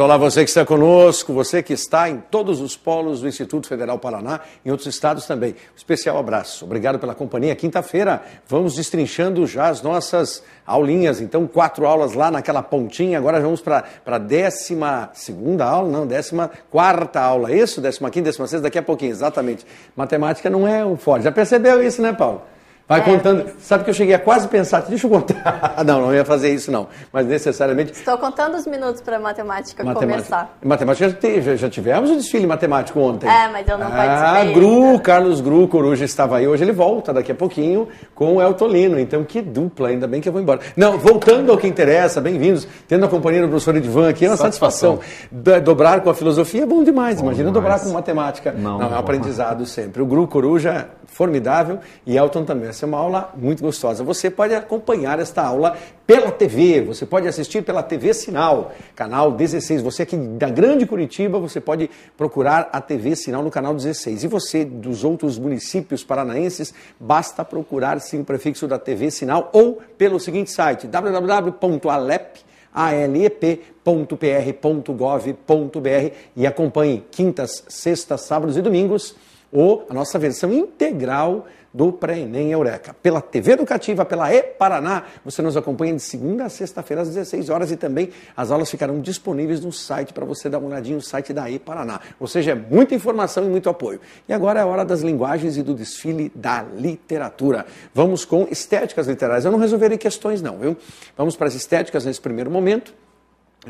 Olá, você que está conosco, você que está em todos os polos do Instituto Federal Paraná, em outros estados também. Um especial abraço. Obrigado pela companhia. Quinta-feira vamos destrinchando já as nossas aulinhas. Então, quatro aulas lá naquela pontinha. Agora vamos para a décima segunda aula, não, décima quarta aula. Isso? Décima quinta, décima sexta, daqui a pouquinho, exatamente. Matemática não é um forte. Já percebeu isso, né, Paulo? Vai é. contando. Sabe que eu cheguei a quase pensar, deixa eu contar. Não, não ia fazer isso não, mas necessariamente... Estou contando os minutos para matemática, matemática começar. Matemática, já, já tivemos o um desfile matemático ontem. É, mas eu não ah, participei. Ah, Gru, ainda. Carlos Gru, Coruja estava aí, hoje ele volta daqui a pouquinho com o Eltolino. Então que dupla, ainda bem que eu vou embora. Não, voltando ao que interessa, bem-vindos. Tendo a companhia do professor Edvan aqui, é uma satisfação. satisfação. Dobrar com a filosofia é bom demais, bom imagina demais. dobrar com matemática. Não, não, não é um aprendizado sempre. O Gru, Coruja, formidável e Elton também é é uma aula muito gostosa. Você pode acompanhar esta aula pela TV, você pode assistir pela TV Sinal, canal 16. Você aqui da Grande Curitiba, você pode procurar a TV Sinal no canal 16. E você dos outros municípios paranaenses, basta procurar sim o prefixo da TV Sinal ou pelo seguinte site, www.alep.pr.gov.br alep.pr.gov.br e acompanhe quintas, sextas, sábados e domingos ou a nossa versão integral do Pré-ENEM Eureka. Pela TV Educativa, pela E-Paraná, você nos acompanha de segunda a sexta-feira às 16 horas e também as aulas ficarão disponíveis no site para você dar uma olhadinha no site da E-Paraná. Ou seja, é muita informação e muito apoio. E agora é a hora das linguagens e do desfile da literatura. Vamos com estéticas literárias. Eu não resolverei questões não, viu? Vamos para as estéticas nesse primeiro momento.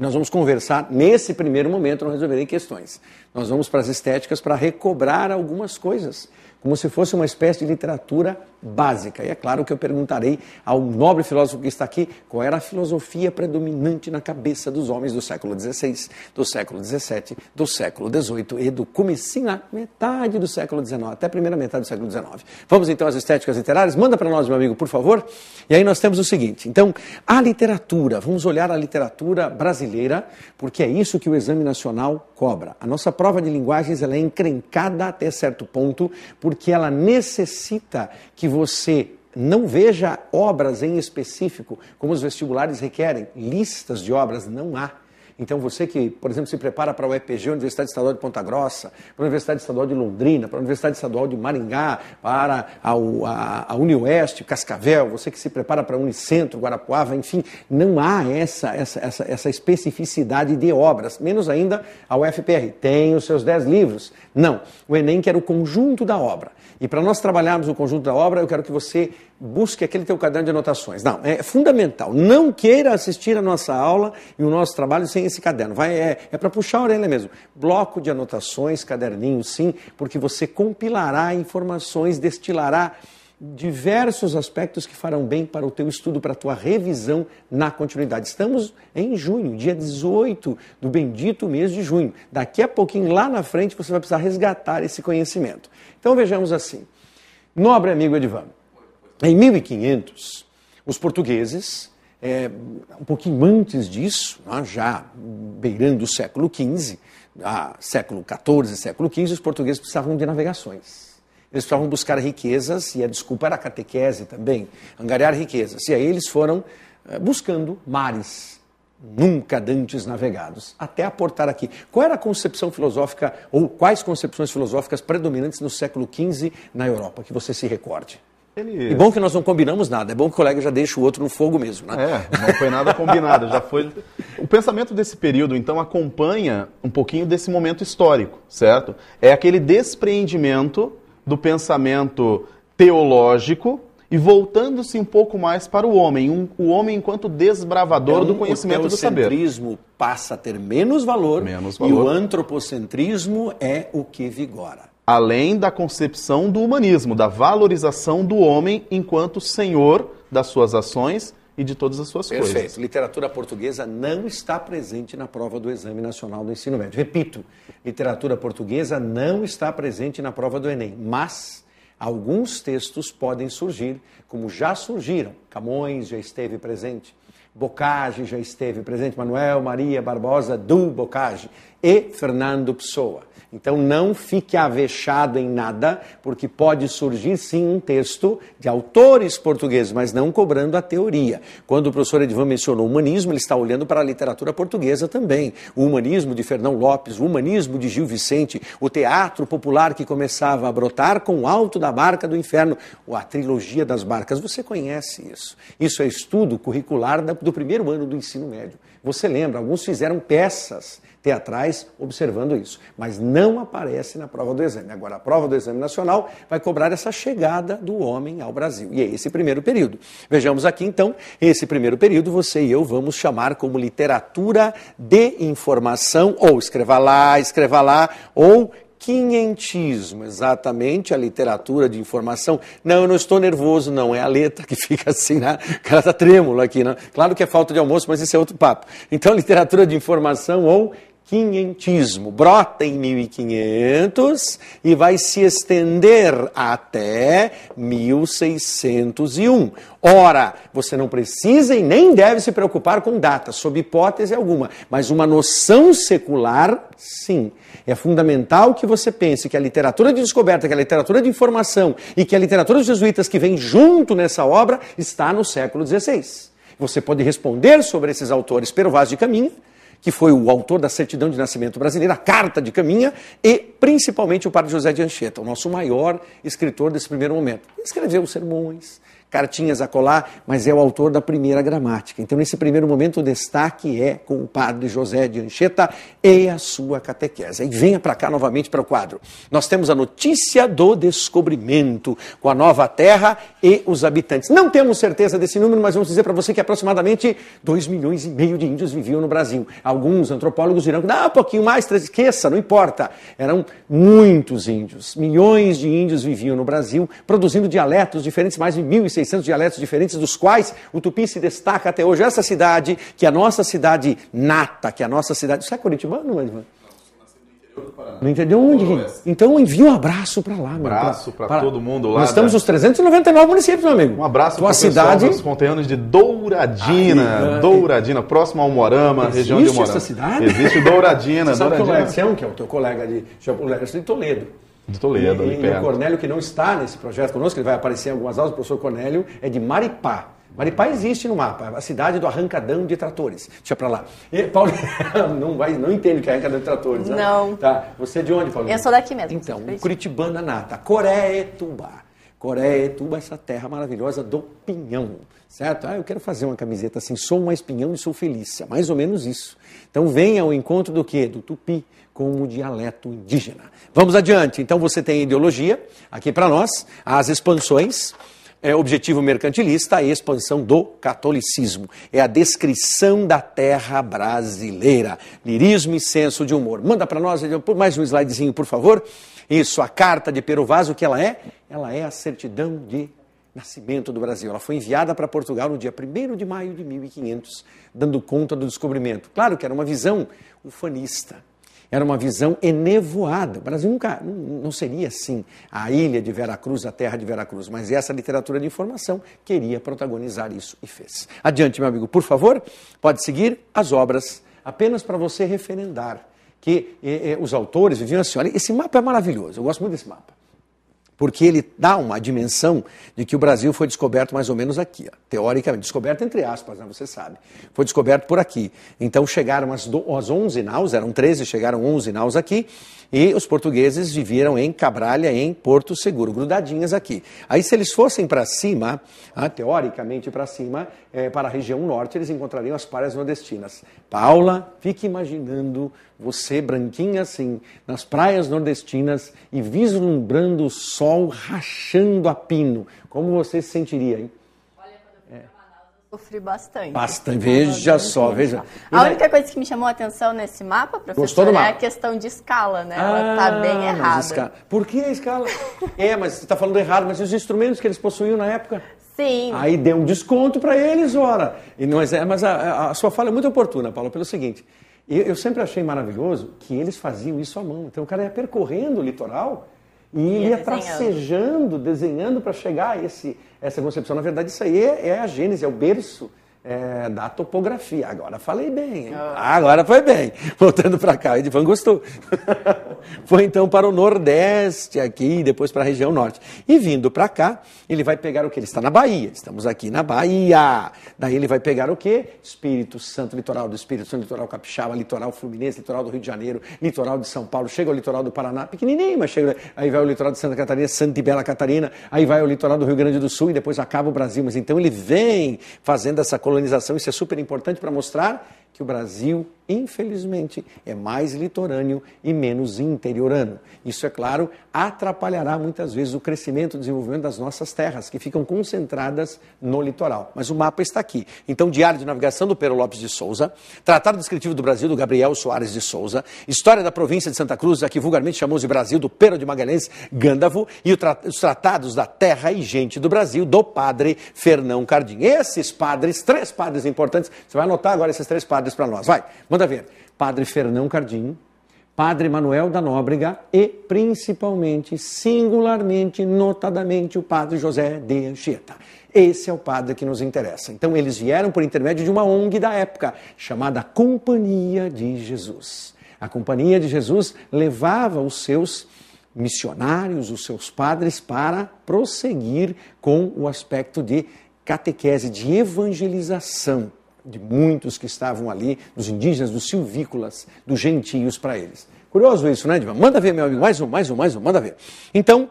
Nós vamos conversar nesse primeiro momento, não resolverei questões. Nós vamos para as estéticas para recobrar algumas coisas como se fosse uma espécie de literatura básica. E é claro que eu perguntarei ao nobre filósofo que está aqui qual era a filosofia predominante na cabeça dos homens do século XVI, do século XVII, do século XVIII e do comecinho na metade do século XIX, até a primeira metade do século XIX. Vamos então às estéticas literárias. Manda para nós, meu amigo, por favor. E aí nós temos o seguinte. Então, a literatura. Vamos olhar a literatura brasileira, porque é isso que o Exame Nacional cobra. A nossa prova de linguagens ela é encrencada até certo ponto, porque ela necessita que você não veja obras em específico, como os vestibulares requerem, listas de obras, não há. Então, você que, por exemplo, se prepara para o EPG, Universidade Estadual de Ponta Grossa, para a Universidade Estadual de Londrina, para a Universidade Estadual de Maringá, para a, a, a Unioeste, Cascavel, você que se prepara para a Unicentro, Guarapuava, enfim, não há essa, essa, essa, essa especificidade de obras, menos ainda a UFPR. Tem os seus 10 livros. Não, o Enem quer o conjunto da obra. E para nós trabalharmos o conjunto da obra, eu quero que você busque aquele teu caderno de anotações. Não, é fundamental. Não queira assistir a nossa aula e o nosso trabalho sem esse caderno. Vai, é é para puxar a orelha mesmo. Bloco de anotações, caderninho, sim, porque você compilará informações, destilará diversos aspectos que farão bem para o teu estudo, para a tua revisão na continuidade. Estamos em junho, dia 18 do bendito mês de junho. Daqui a pouquinho, lá na frente, você vai precisar resgatar esse conhecimento. Então vejamos assim. Nobre amigo Edivan, em 1500, os portugueses, é, um pouquinho antes disso, né, já beirando o século XV, ah, século XIV, século XV, os portugueses precisavam de navegações eles precisavam buscar riquezas, e a desculpa era a catequese também, angariar riquezas. E aí eles foram eh, buscando mares nunca dantes navegados, até aportar aqui. Qual era a concepção filosófica, ou quais concepções filosóficas predominantes no século XV na Europa, que você se recorde? Ele... E bom que nós não combinamos nada, é bom que o colega já deixa o outro no fogo mesmo, né? É, não foi nada combinado, já foi... O pensamento desse período, então, acompanha um pouquinho desse momento histórico, certo? É aquele despreendimento do pensamento teológico e voltando-se um pouco mais para o homem, um, o homem enquanto desbravador então, do conhecimento do saber. O teocentrismo passa a ter menos valor, menos valor e o antropocentrismo é o que vigora. Além da concepção do humanismo, da valorização do homem enquanto senhor das suas ações e de todas as suas Perfeito. coisas. Perfeito. Literatura portuguesa não está presente na prova do Exame Nacional do Ensino Médio. Repito, literatura portuguesa não está presente na prova do Enem, mas alguns textos podem surgir, como já surgiram. Camões já esteve presente. Bocage já esteve presente, Manuel Maria Barbosa do Bocage e Fernando Pessoa. Então não fique avexado em nada, porque pode surgir sim um texto de autores portugueses, mas não cobrando a teoria. Quando o professor Edvan mencionou o humanismo, ele está olhando para a literatura portuguesa também. O humanismo de Fernão Lopes, o humanismo de Gil Vicente, o teatro popular que começava a brotar com o alto da barca do inferno, a trilogia das barcas. Você conhece isso. Isso é estudo curricular do primeiro ano do ensino médio. Você lembra, alguns fizeram peças teatrais observando isso, mas não aparece na prova do exame. Agora, a prova do exame nacional vai cobrar essa chegada do homem ao Brasil, e é esse primeiro período. Vejamos aqui, então, esse primeiro período você e eu vamos chamar como literatura de informação, ou escreva lá, escreva lá, ou quinhentismo, exatamente a literatura de informação. Não, eu não estou nervoso, não, é a letra que fica assim, né? o cara está trêmulo aqui. Né? Claro que é falta de almoço, mas isso é outro papo. Então, literatura de informação ou quinhentismo. Brota em 1500 e vai se estender até 1601. Ora, você não precisa e nem deve se preocupar com datas, sob hipótese alguma, mas uma noção secular, sim. É fundamental que você pense que a literatura de descoberta, que a literatura de informação e que a literatura dos jesuítas que vem junto nessa obra está no século XVI. Você pode responder sobre esses autores pelo vaso de caminho, que foi o autor da certidão de nascimento brasileira, a Carta de Caminha, e principalmente o padre José de Anchieta, o nosso maior escritor desse primeiro momento. Escreveu sermões, cartinhas a colar, mas é o autor da primeira gramática. Então, nesse primeiro momento, o destaque é com o padre José de Anchieta e a sua catequese. E venha para cá novamente para o quadro. Nós temos a notícia do descobrimento com a nova terra e os habitantes. Não temos certeza desse número, mas vamos dizer para você que aproximadamente 2 milhões e meio de índios viviam no Brasil. Alguns antropólogos dirão que dá um pouquinho mais, esqueça, não importa. Eram muitos índios, milhões de índios viviam no Brasil, produzindo dialetos diferentes, mais de 1.600 1.600 dialetos diferentes, dos quais o tupi se destaca até hoje. Essa cidade, que é a nossa cidade nata, que é a nossa cidade. Você é não, mas não entendeu onde? Então envia um abraço para lá, meu. Um abraço para todo mundo lá. Nós estamos nos 399 municípios, meu amigo. Um abraço para cidade... os conterrâneos de Douradina. Aí, Douradina, próximo ao Morama, Existe região de Morama. Existe essa cidade? Existe Douradina. É Douradina. sabe Douradina. que o Marcão, que é o teu colega de, de Toledo, de Toledo, e, ali perto. E o Cornélio, que não está nesse projeto conosco, ele vai aparecer em algumas aulas, o professor Cornélio é de Maripá. Maripá existe no mapa, a cidade do arrancadão de tratores. Deixa para lá. E, Paulo, não, vai, não entende que é arrancadão de tratores, né? Não. Tá. Você é de onde, Paulo? Eu sou daqui mesmo. Então, curitibana nata, Coreia Coreetubá. Coreia, Etuba, é essa terra maravilhosa do pinhão, certo? Ah, eu quero fazer uma camiseta assim, sou uma espinhão e sou feliz, é mais ou menos isso. Então venha ao encontro do que? Do tupi o dialeto indígena. Vamos adiante, então você tem ideologia, aqui para nós, as expansões, é, objetivo mercantilista, a expansão do catolicismo. É a descrição da terra brasileira. Lirismo e senso de humor. Manda para nós mais um slidezinho, por favor. Isso, a carta de Pero Vaz, o que ela é? Ela é a certidão de nascimento do Brasil. Ela foi enviada para Portugal no dia 1 de maio de 1500, dando conta do descobrimento. Claro que era uma visão ufanista. Era uma visão enevoada. O Brasil nunca não seria assim a ilha de Veracruz, a terra de Veracruz, mas essa literatura de informação queria protagonizar isso e fez. Adiante, meu amigo, por favor, pode seguir as obras apenas para você referendar que eh, eh, os autores viviam assim: olha, esse mapa é maravilhoso, eu gosto muito desse mapa. Porque ele dá uma dimensão de que o Brasil foi descoberto mais ou menos aqui, ó, teoricamente, descoberto entre aspas, né, você sabe. Foi descoberto por aqui. Então chegaram as, do, as 11 naus, eram 13, chegaram 11 naus aqui, e os portugueses viviam em Cabralha, em Porto Seguro, grudadinhas aqui. Aí, se eles fossem para cima, ah, teoricamente para cima, eh, para a região norte, eles encontrariam as praias nordestinas. Paula, fique imaginando você branquinha assim, nas praias nordestinas e vislumbrando o sol rachando a pino. Como você se sentiria, hein? Olha, quando eu é. Sofri bastante. Bastante. Veja só, veja. A é única coisa que me chamou a atenção nesse mapa, professor, mapa. é a questão de escala, né? Tá ah, Ela está bem errada. Por que a escala? é, mas você está falando errado, mas os instrumentos que eles possuíam na época? Sim. Aí deu um desconto para eles, ora. E, mas é, mas a, a, a sua fala é muito oportuna, Paulo. pelo seguinte. Eu, eu sempre achei maravilhoso que eles faziam isso à mão. Então o cara ia percorrendo o litoral e ia, ia tracejando, desenhando para chegar a esse, essa concepção. Na verdade, isso aí é, é a gênese, é o berço é, da topografia. Agora falei bem, hein? Ah. Agora foi bem. Voltando para cá, o Edvan gostou. foi então para o Nordeste aqui, depois para a região Norte. E vindo para cá, ele vai pegar o que? Ele está na Bahia. Estamos aqui na Bahia. Daí ele vai pegar o que? Espírito Santo, litoral do Espírito Santo, litoral capixaba, litoral fluminense, litoral do Rio de Janeiro, litoral de São Paulo, chega ao litoral do Paraná, pequenininho, mas chega. Aí vai o litoral de Santa Catarina, Santa e Bela Catarina, aí vai o litoral do Rio Grande do Sul e depois acaba o Brasil. Mas então ele vem fazendo essa coisa colonização, isso é super importante para mostrar que o Brasil, infelizmente, é mais litorâneo e menos interiorano. Isso, é claro, atrapalhará muitas vezes o crescimento e o desenvolvimento das nossas terras, que ficam concentradas no litoral. Mas o mapa está aqui. Então, Diário de Navegação do Pedro Lopes de Souza, Tratado Descritivo do Brasil do Gabriel Soares de Souza, História da Província de Santa Cruz, a que vulgarmente chamamos de Brasil, do Pedro de Magalhães Gândavo, e os Tratados da Terra e Gente do Brasil, do padre Fernão Cardim. Esses padres, três padres importantes, você vai anotar agora esses três padres padres para nós. Vai, manda ver. Padre Fernão Cardim, Padre Manuel da Nóbrega e, principalmente, singularmente, notadamente, o Padre José de Anchieta. Esse é o padre que nos interessa. Então, eles vieram por intermédio de uma ONG da época, chamada Companhia de Jesus. A Companhia de Jesus levava os seus missionários, os seus padres, para prosseguir com o aspecto de catequese, de evangelização de muitos que estavam ali, dos indígenas, dos silvícolas, dos gentios para eles. Curioso isso, né, Diva? Manda ver, meu amigo, mais um, mais um, mais um, manda ver. Então,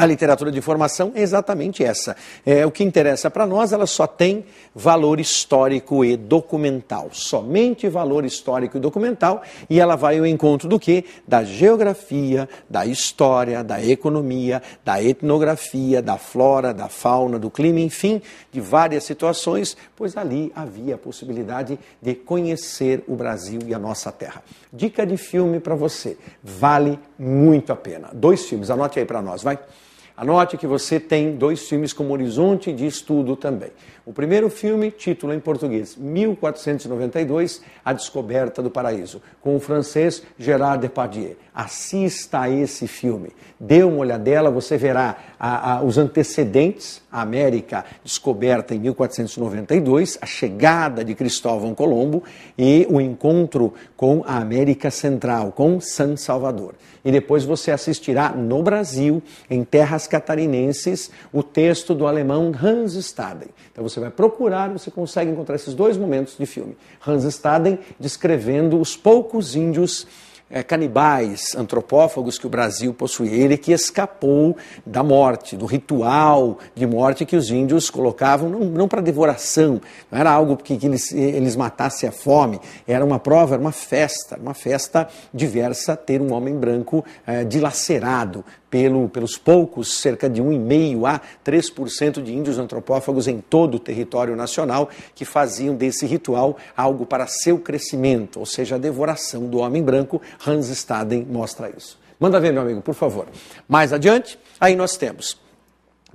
a literatura de formação é exatamente essa. É, o que interessa para nós, ela só tem valor histórico e documental. Somente valor histórico e documental. E ela vai ao encontro do quê? Da geografia, da história, da economia, da etnografia, da flora, da fauna, do clima, enfim, de várias situações, pois ali havia a possibilidade de conhecer o Brasil e a nossa terra. Dica de filme para você. Vale muito a pena. Dois filmes, anote aí para nós, vai. Anote que você tem dois filmes como horizonte de estudo também. O primeiro filme, título em português, 1492, A Descoberta do Paraíso, com o francês Gerard Depardieu. Assista a esse filme. Dê uma olhadela, você verá a, a, os antecedentes, a América descoberta em 1492, a chegada de Cristóvão Colombo e o encontro com a América Central, com San Salvador. E depois você assistirá no Brasil, em terras catarinenses, o texto do alemão Hans Staden. Então você você vai procurar, você consegue encontrar esses dois momentos de filme. Hans Staden descrevendo os poucos índios é, canibais, antropófagos que o Brasil possuía Ele que escapou da morte, do ritual de morte que os índios colocavam, não, não para devoração, não era algo que, que eles, eles matassem a fome, era uma prova, era uma festa, uma festa diversa ter um homem branco é, dilacerado, pelo, pelos poucos, cerca de 1,5% a 3% de índios antropófagos em todo o território nacional, que faziam desse ritual algo para seu crescimento, ou seja, a devoração do homem branco. Hans Staden mostra isso. Manda ver, meu amigo, por favor. Mais adiante, aí nós temos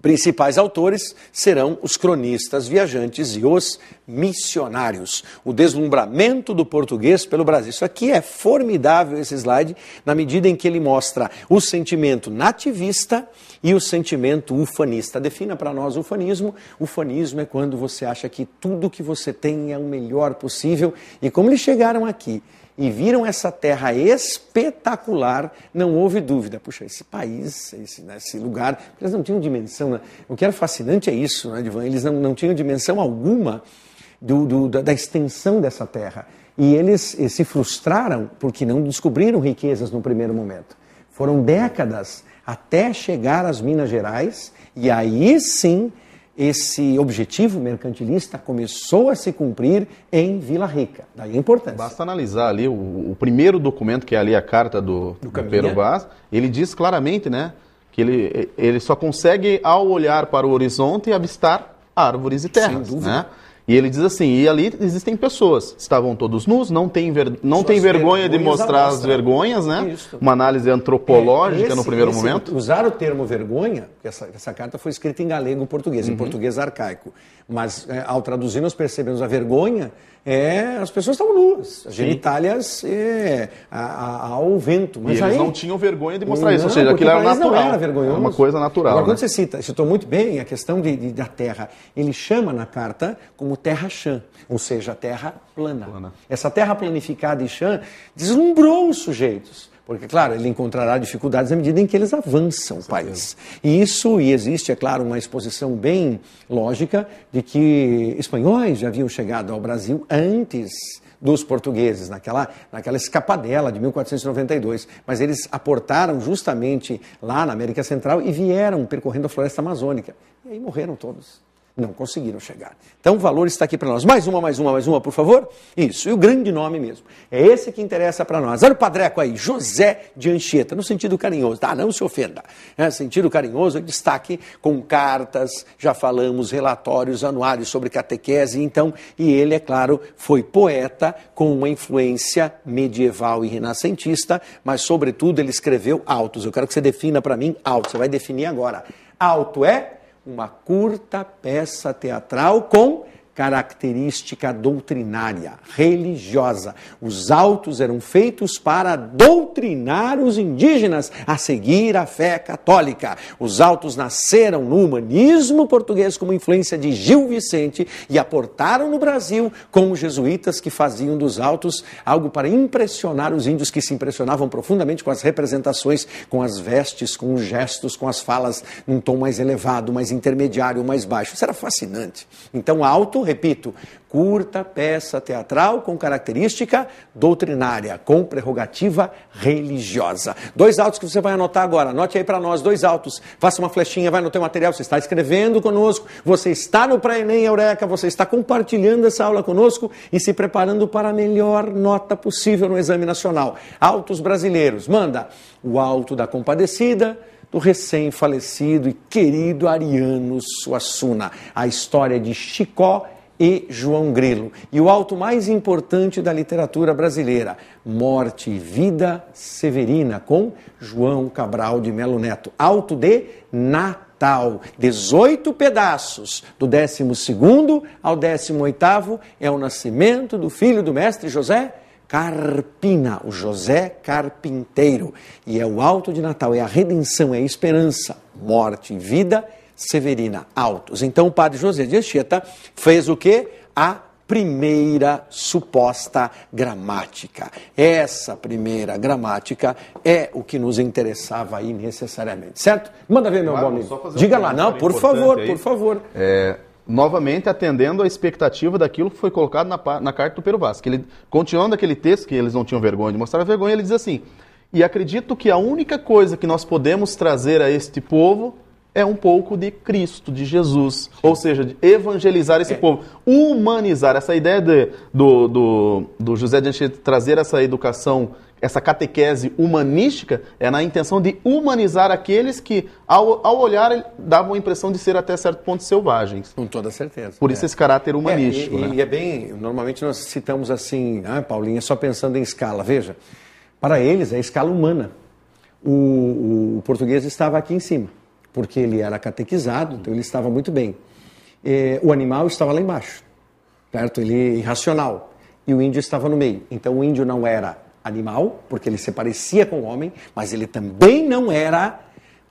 Principais autores serão os cronistas viajantes e os missionários. O deslumbramento do português pelo Brasil. Isso aqui é formidável, esse slide, na medida em que ele mostra o sentimento nativista e o sentimento ufanista. Defina para nós o ufanismo. Ufanismo é quando você acha que tudo que você tem é o melhor possível. E como eles chegaram aqui, e viram essa terra espetacular, não houve dúvida. Puxa, esse país, esse, né, esse lugar, eles não tinham dimensão. Né? O que era fascinante é isso, né, Divan? Eles não, não tinham dimensão alguma do, do, da, da extensão dessa terra. E eles, eles eh, se frustraram porque não descobriram riquezas no primeiro momento. Foram décadas até chegar às Minas Gerais e aí sim esse objetivo mercantilista começou a se cumprir em Vila Rica. Daí a importância. Basta analisar ali o, o primeiro documento, que é ali a carta do, do, do Vaz, ele diz claramente né, que ele, ele só consegue, ao olhar para o horizonte, avistar árvores e terras. Sem dúvida. Né? E ele diz assim: e ali existem pessoas, estavam todos nus, não tem, ver, não tem vergonha de mostrar as né? vergonhas, né? Isso. Uma análise antropológica é, esse, no primeiro esse, momento. Usar o termo vergonha, porque essa, essa carta foi escrita em galego-português, uhum. em português arcaico. Mas é, ao traduzir, nós percebemos a vergonha é, as pessoas estavam nuas, as genitálias é, a, a, ao vento. Mas e aí, eles não tinham vergonha de mostrar não, isso, ou seja, aquilo era natural. não era vergonhoso. Era é uma coisa natural. Agora, né? quando você cita, citou muito bem a questão de, de, da terra, ele chama na carta como terra chã, ou seja, terra plana. plana. Essa terra planificada e chã deslumbrou os sujeitos. Porque, claro, ele encontrará dificuldades à medida em que eles avançam o país. E isso, e existe, é claro, uma exposição bem lógica de que espanhóis já haviam chegado ao Brasil antes dos portugueses, naquela, naquela escapadela de 1492. Mas eles aportaram justamente lá na América Central e vieram percorrendo a floresta amazônica. E aí morreram todos não conseguiram chegar. Então o valor está aqui para nós. Mais uma, mais uma, mais uma, por favor. Isso, e o grande nome mesmo. É esse que interessa para nós. Olha o padreco aí, José de Anchieta, no sentido carinhoso, ah Não se ofenda. É, sentido carinhoso, é destaque com cartas, já falamos, relatórios, anuários sobre catequese, então, e ele, é claro, foi poeta com uma influência medieval e renascentista, mas, sobretudo, ele escreveu altos. Eu quero que você defina para mim alto. Você vai definir agora. Alto é uma curta peça teatral com característica doutrinária, religiosa. Os autos eram feitos para doutrinar os indígenas a seguir a fé católica. Os autos nasceram no humanismo português como influência de Gil Vicente e aportaram no Brasil com os jesuítas que faziam dos autos algo para impressionar os índios que se impressionavam profundamente com as representações, com as vestes, com os gestos, com as falas num tom mais elevado, mais intermediário, mais baixo. Isso era fascinante. Então, alto repito, curta peça teatral com característica doutrinária, com prerrogativa religiosa. Dois autos que você vai anotar agora. Anote aí para nós, dois autos. Faça uma flechinha, vai no teu material, você está escrevendo conosco, você está no Pré-ENEM Eureka, você está compartilhando essa aula conosco e se preparando para a melhor nota possível no exame nacional. Autos brasileiros. Manda o auto da compadecida, do recém-falecido e querido Ariano Suassuna. A história de Chicó e João Grilo, e o alto mais importante da literatura brasileira, Morte e Vida Severina, com João Cabral de Melo Neto, alto de Natal. 18 pedaços, do 12 ao 18 é o nascimento do filho do mestre José Carpina, o José Carpinteiro. E é o alto de Natal, é a redenção, é a esperança, morte e vida Severina Altos. Então o padre José de Anchieta fez o que? A primeira suposta gramática. Essa primeira gramática é o que nos interessava aí necessariamente, certo? Manda ver, meu claro, bom amigo. Diga lá, não, por favor, aí. por favor. É, novamente atendendo à expectativa daquilo que foi colocado na, na carta do Pero Vasco. Ele, continuando aquele texto que eles não tinham vergonha de mostrar a vergonha, ele diz assim: E acredito que a única coisa que nós podemos trazer a este povo é um pouco de Cristo, de Jesus. Sim. Ou seja, de evangelizar esse é. povo. Humanizar. Essa ideia de, do, do, do José de Anchieta trazer essa educação, essa catequese humanística, é na intenção de humanizar aqueles que, ao, ao olhar, davam a impressão de ser até certo ponto selvagens. Com toda certeza. Por isso né? esse caráter humanístico. É, e, né? e é bem. Normalmente nós citamos assim, ah, Paulinha, só pensando em escala. Veja, para eles é escala humana. O, o, o português estava aqui em cima porque ele era catequizado, então ele estava muito bem. Eh, o animal estava lá embaixo, certo? Ele irracional. E o índio estava no meio. Então o índio não era animal, porque ele se parecia com o homem, mas ele também não era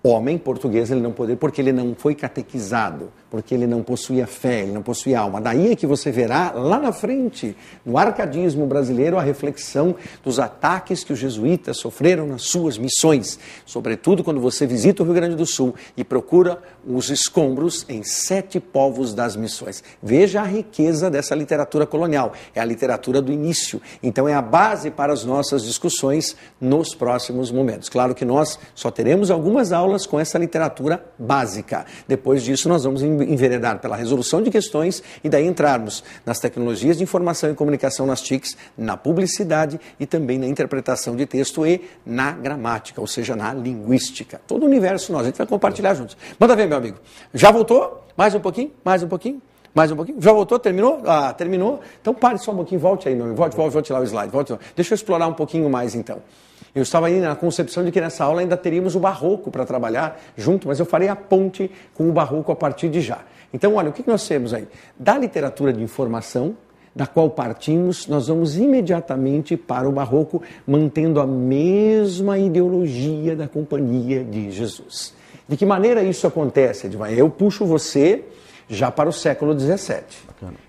homem português, ele não poderia, porque ele não foi catequizado porque ele não possuía fé, ele não possuía alma. Daí é que você verá lá na frente, no arcadismo brasileiro, a reflexão dos ataques que os jesuítas sofreram nas suas missões, sobretudo quando você visita o Rio Grande do Sul e procura os escombros em sete povos das missões. Veja a riqueza dessa literatura colonial, é a literatura do início, então é a base para as nossas discussões nos próximos momentos. Claro que nós só teremos algumas aulas com essa literatura básica. Depois disso, nós vamos em enveredar pela resolução de questões e daí entrarmos nas tecnologias de informação e comunicação nas TICs, na publicidade e também na interpretação de texto e na gramática, ou seja, na linguística. Todo o universo nós, a gente vai compartilhar juntos. Manda ver, meu amigo. Já voltou? Mais um pouquinho? Mais um pouquinho? Mais um pouquinho? Já voltou? Terminou? Ah, terminou? Então pare só um pouquinho, volte aí, meu amigo. Volte, volte, volte lá o slide. Volte Deixa eu explorar um pouquinho mais então. Eu estava aí na concepção de que nessa aula ainda teríamos o barroco para trabalhar junto, mas eu farei a ponte com o barroco a partir de já. Então, olha, o que nós temos aí? Da literatura de informação, da qual partimos, nós vamos imediatamente para o barroco, mantendo a mesma ideologia da companhia de Jesus. De que maneira isso acontece, Edmar? Eu puxo você já para o século XVII.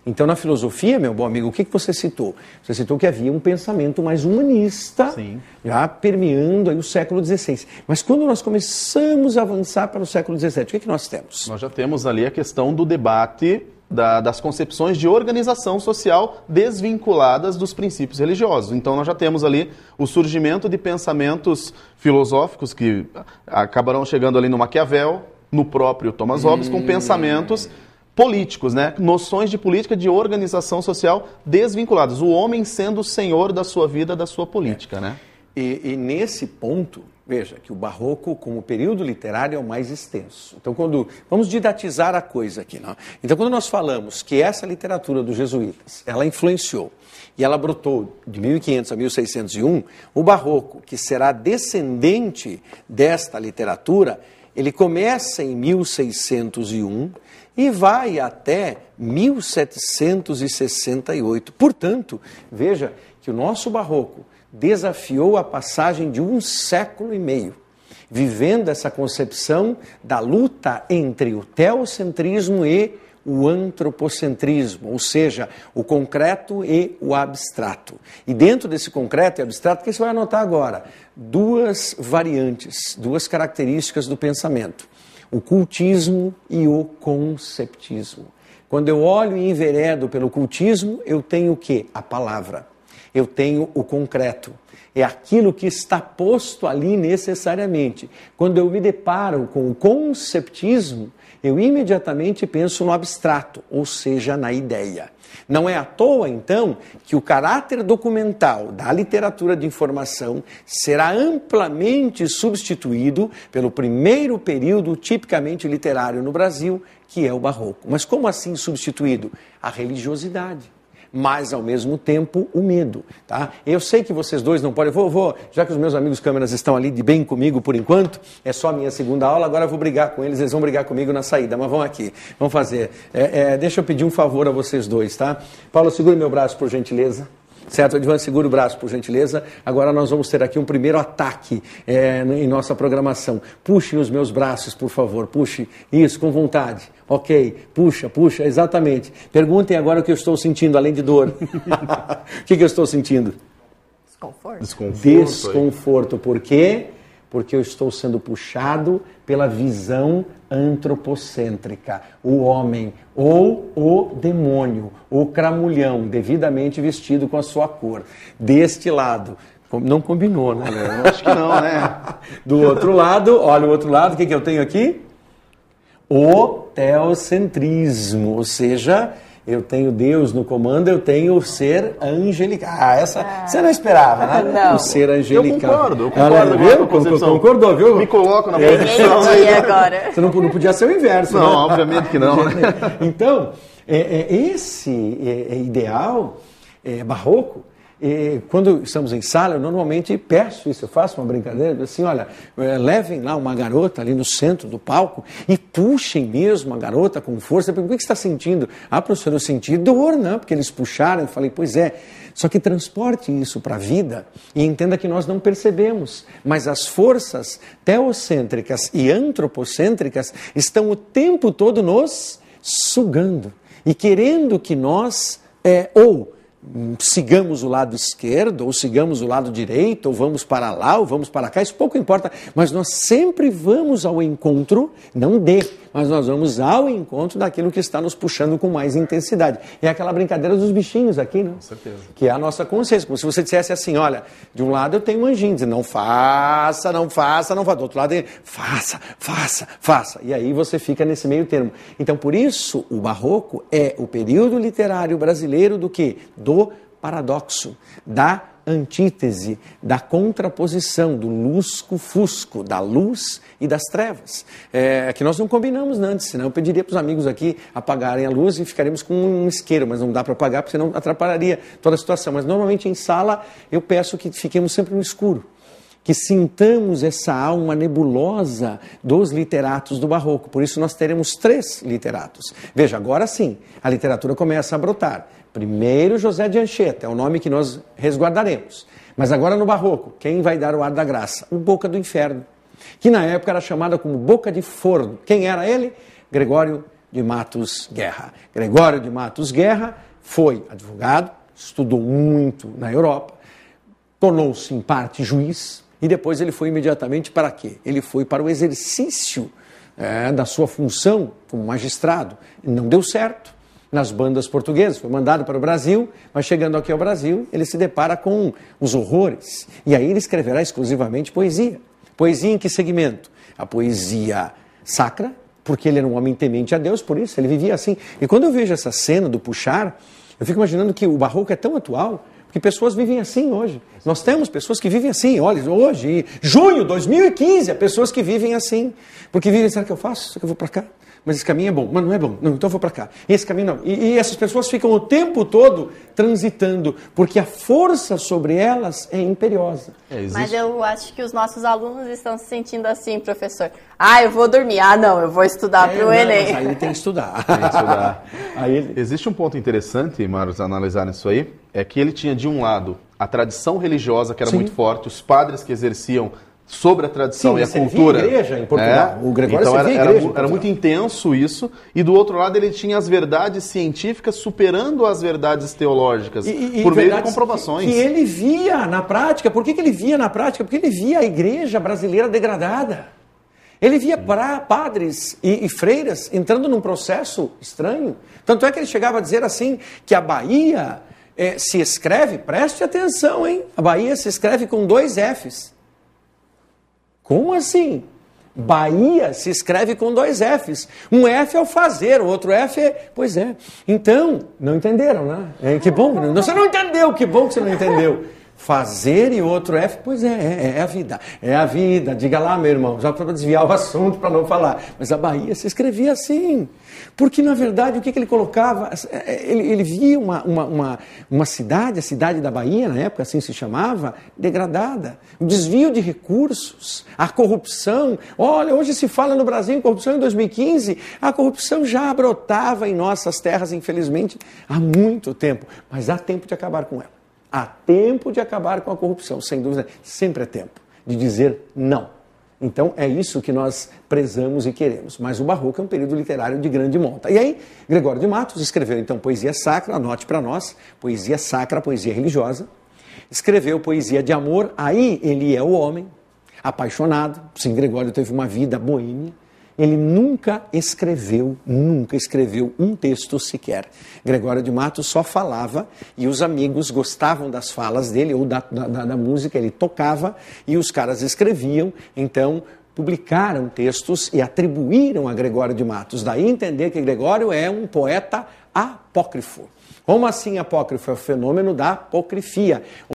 Então, na filosofia, meu bom amigo, o que, que você citou? Você citou que havia um pensamento mais humanista, Sim. já permeando aí o século XVI. Mas quando nós começamos a avançar para o século XVII, o que, que nós temos? Nós já temos ali a questão do debate da, das concepções de organização social desvinculadas dos princípios religiosos. Então, nós já temos ali o surgimento de pensamentos filosóficos que acabarão chegando ali no Maquiavel, no próprio Thomas Hobbes, hum. com pensamentos políticos, né? Noções de política de organização social desvinculadas. O homem sendo o senhor da sua vida, da sua política, é. né? E, e, nesse ponto, veja que o barroco, como período literário, é o mais extenso. Então, quando vamos didatizar a coisa aqui, não? Né? Então, quando nós falamos que essa literatura dos jesuítas, ela influenciou e ela brotou de 1500 a 1601, o barroco, que será descendente desta literatura, ele começa em 1601 e vai até 1768. Portanto, veja que o nosso barroco desafiou a passagem de um século e meio, vivendo essa concepção da luta entre o teocentrismo e o antropocentrismo, ou seja, o concreto e o abstrato. E dentro desse concreto e abstrato, o que você vai anotar agora? Duas variantes, duas características do pensamento o cultismo e o conceptismo. Quando eu olho e enveredo pelo cultismo, eu tenho o quê? A palavra. Eu tenho o concreto. É aquilo que está posto ali necessariamente. Quando eu me deparo com o conceptismo, eu imediatamente penso no abstrato, ou seja, na ideia. Não é à toa, então, que o caráter documental da literatura de informação será amplamente substituído pelo primeiro período tipicamente literário no Brasil, que é o Barroco. Mas como assim substituído? A religiosidade mas ao mesmo tempo o medo, tá? Eu sei que vocês dois não podem, vou, vou, já que os meus amigos câmeras estão ali de bem comigo por enquanto, é só a minha segunda aula, agora eu vou brigar com eles, eles vão brigar comigo na saída, mas vão aqui, Vamos fazer. É, é, deixa eu pedir um favor a vocês dois, tá? Paulo, segure meu braço por gentileza. Certo, Edvan, segura o braço, por gentileza. Agora nós vamos ter aqui um primeiro ataque é, em nossa programação. Puxem os meus braços, por favor. Puxe. Isso, com vontade. Ok, puxa, puxa, exatamente. Perguntem agora o que eu estou sentindo, além de dor. o que, que eu estou sentindo? Desconforto. Desconforto. Desconforto. Por quê? porque eu estou sendo puxado pela visão antropocêntrica, o homem ou o demônio, o cramulhão, devidamente vestido com a sua cor. Deste lado, não combinou, né? acho que não, né? Do outro lado, olha o outro lado, o que, que eu tenho aqui? O teocentrismo, ou seja, eu tenho Deus no comando, eu tenho o ser angelical. Ah, essa ah, você não esperava, né? Não. O ser angelical. Eu concordo, eu concordo. Ela, viu? Concordou, viu? Me coloco na posição. É. agora. Você não, não, podia ser o inverso, Não, né? obviamente que não. Né? Então, é, é, esse é, é ideal é, barroco e quando estamos em sala, eu normalmente peço isso, eu faço uma brincadeira, assim, olha, eh, levem lá uma garota ali no centro do palco e puxem mesmo a garota com força. Eu pergunto, o que você está sentindo? Ah, professor, eu senti dor, né? Porque eles puxaram. Eu falei, pois é. Só que transporte isso para a vida e entenda que nós não percebemos, mas as forças teocêntricas e antropocêntricas estão o tempo todo nos sugando e querendo que nós é, ou sigamos o lado esquerdo, ou sigamos o lado direito, ou vamos para lá, ou vamos para cá, isso pouco importa, mas nós sempre vamos ao encontro, não de, mas nós vamos ao encontro daquilo que está nos puxando com mais intensidade. É aquela brincadeira dos bichinhos aqui, né? Com certeza. Que é a nossa consciência. Como se você dissesse assim: olha, de um lado eu tenho um anjinho, dizendo, não faça, não faça, não faça. Do outro lado, faça, faça, faça. E aí você fica nesse meio termo. Então, por isso, o barroco é o período literário brasileiro do que? Do paradoxo, da antítese, da contraposição, do lusco-fusco, da luz e das trevas. É que nós não combinamos né, antes, senão eu pediria para os amigos aqui apagarem a luz e ficaríamos com um isqueiro, mas não dá para apagar porque senão atrapalharia toda a situação. Mas normalmente em sala eu peço que fiquemos sempre no escuro que sintamos essa alma nebulosa dos literatos do Barroco. Por isso, nós teremos três literatos. Veja, agora sim, a literatura começa a brotar. Primeiro, José de Anchieta, é o nome que nós resguardaremos. Mas agora no Barroco, quem vai dar o ar da graça? O Boca do Inferno que na época era chamada como Boca de Forno. Quem era ele? Gregório de Matos Guerra. Gregório de Matos Guerra foi advogado, estudou muito na Europa, tornou-se em parte juiz e depois ele foi imediatamente para quê? Ele foi para o exercício é, da sua função como magistrado. Não deu certo nas bandas portuguesas, foi mandado para o Brasil, mas chegando aqui ao Brasil, ele se depara com os horrores. E aí ele escreverá exclusivamente poesia. Poesia em que segmento? A poesia sacra, porque ele era um homem temente a Deus, por isso ele vivia assim. E quando eu vejo essa cena do puxar, eu fico imaginando que o barroco é tão atual que pessoas vivem assim hoje. Nós temos pessoas que vivem assim, olha, hoje, junho de 2015, há pessoas que vivem assim. Porque vivem, será que eu faço? Será que eu vou para cá? mas esse caminho é bom, mas não é bom, não, então eu vou para cá. Esse caminho não. E, e essas pessoas ficam o tempo todo transitando, porque a força sobre elas é imperiosa. É, mas eu acho que os nossos alunos estão se sentindo assim, professor. Ah, eu vou dormir. Ah, não, eu vou estudar é, para o Enem. Mas aí ele tem que estudar. tem que estudar. aí ele... Existe um ponto interessante, Marcos, analisar isso aí, é que ele tinha de um lado a tradição religiosa que era Sim. muito forte, os padres que exerciam sobre a tradição Sim, e a cultura. igreja em Portugal. É. O Gregório então, era, igreja era, era muito intenso isso. E do outro lado ele tinha as verdades científicas superando as verdades teológicas e, e, por e meio de comprovações. Que, que, ele via na prática. Por que, que ele via na prática? Porque ele via a igreja brasileira degradada. Ele via pra, padres e, e, freiras entrando num processo estranho. Tanto é que ele chegava a dizer assim que a Bahia eh, se escreve, preste atenção, hein? A Bahia se escreve com dois Fs. Como assim? Bahia se escreve com dois Fs. Um F é o fazer, o outro F é. Pois é. Então, não entenderam, né? É, que bom. Você não entendeu, que bom que você não entendeu. Fazer e outro F, é, pois é, é, é a vida. É a vida, diga lá, meu irmão, já para desviar o assunto, para não falar. Mas a Bahia se escrevia assim. Porque, na verdade, o que, que ele colocava? É, é, ele, ele via uma, uma, uma, uma cidade, a cidade da Bahia, na época assim se chamava, degradada. O desvio de recursos, a corrupção. Olha, hoje se fala no Brasil em corrupção em 2015. A corrupção já brotava em nossas terras, infelizmente, há muito tempo. Mas há tempo de acabar com ela. Há tempo de acabar com a corrupção, sem dúvida, sempre é tempo de dizer não. Então é isso que nós prezamos e queremos. Mas o barroco é um período literário de grande monta. E aí, Gregório de Matos escreveu então poesia sacra, anote para nós, poesia sacra, poesia religiosa. Escreveu poesia de amor, aí ele é o homem, apaixonado. Sim, Gregório teve uma vida boêmia. Ele nunca escreveu, nunca escreveu um texto sequer. Gregório de Matos só falava e os amigos gostavam das falas dele ou da, da, da música, ele tocava e os caras escreviam. Então, publicaram textos e atribuíram a Gregório de Matos. Daí entender que Gregório é um poeta apócrifo. Como assim apócrifo? É o fenômeno da apocrifia.